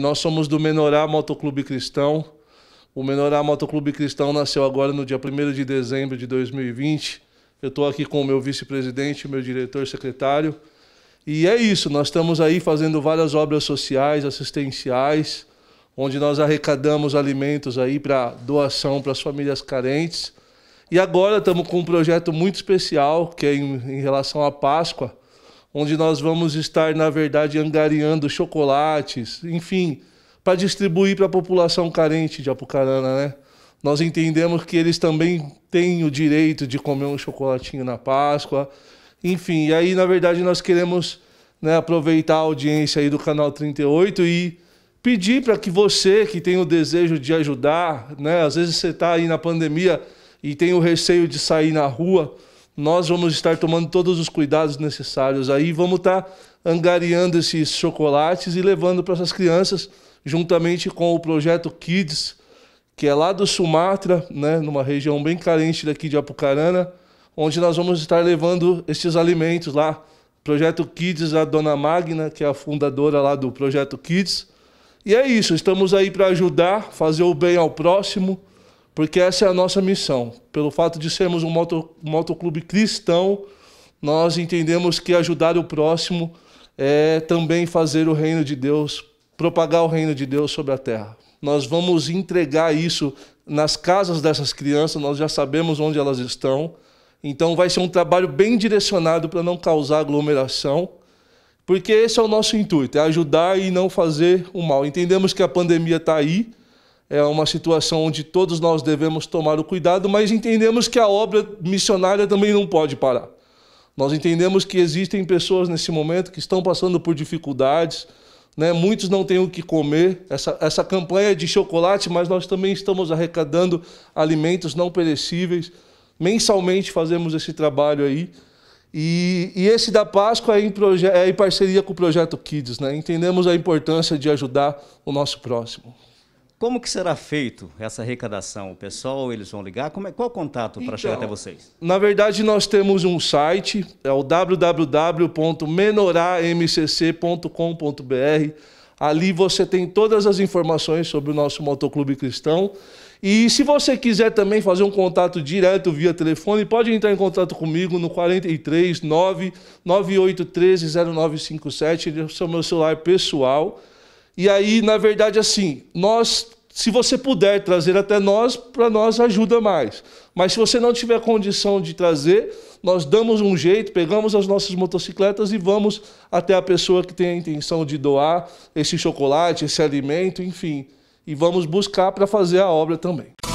nós somos do Menorá Motoclube Cristão. O Menorá Motoclube Cristão nasceu agora no dia 1 de dezembro de 2020. Eu estou aqui com o meu vice-presidente, meu diretor secretário. E é isso, nós estamos aí fazendo várias obras sociais, assistenciais, onde nós arrecadamos alimentos aí para doação para as famílias carentes. E agora estamos com um projeto muito especial, que é em, em relação à Páscoa onde nós vamos estar, na verdade, angariando chocolates, enfim, para distribuir para a população carente de Apucarana, né? Nós entendemos que eles também têm o direito de comer um chocolatinho na Páscoa, enfim, e aí, na verdade, nós queremos né, aproveitar a audiência aí do canal 38 e pedir para que você que tem o desejo de ajudar, né? Às vezes você está aí na pandemia e tem o receio de sair na rua, nós vamos estar tomando todos os cuidados necessários aí, vamos estar tá angariando esses chocolates e levando para essas crianças, juntamente com o projeto Kids, que é lá do Sumatra, né, numa região bem carente daqui de Apucarana, onde nós vamos estar levando esses alimentos lá. Projeto Kids, a dona Magna, que é a fundadora lá do Projeto Kids. E é isso, estamos aí para ajudar, fazer o bem ao próximo. Porque essa é a nossa missão. Pelo fato de sermos um, moto, motoclube cristão, nós entendemos que ajudar o próximo é também fazer o reino de Deus, propagar o reino de Deus sobre a terra. Nós vamos entregar isso nas casas dessas crianças, nós já sabemos onde elas estão. Então vai ser um trabalho bem direcionado para não causar aglomeração, porque esse é o nosso intuito, é ajudar e não fazer o mal. Entendemos que a pandemia está aí, é uma situação onde todos nós devemos tomar o cuidado, mas entendemos que a obra missionária também não pode parar. Nós entendemos que existem pessoas nesse momento que estão passando por dificuldades, né? muitos não têm o que comer. Essa, essa campanha é de chocolate, mas nós também estamos arrecadando alimentos não perecíveis. Mensalmente fazemos esse trabalho aí. E, e esse da Páscoa é em, é em parceria com o Projeto Kids. Né? Entendemos a importância de ajudar o nosso próximo. Como que será feito essa arrecadação? O pessoal, eles vão ligar? Como é, qual o contato para então, chegar até então, vocês? Na verdade, nós temos um site, é o www.menoramcc.com.br. Ali você tem todas as informações sobre o nosso motoclube cristão. E se você quiser também fazer um contato direto via telefone, pode entrar em contato comigo no 43 9813 0957, esse é o meu celular pessoal. E aí, na verdade, assim, nós, se você puder trazer até nós, para nós ajuda mais. Mas se você não tiver condição de trazer, nós damos um jeito, pegamos as nossas motocicletas e vamos até a pessoa que tem a intenção de doar esse chocolate, esse alimento, enfim. E vamos buscar para fazer a obra também.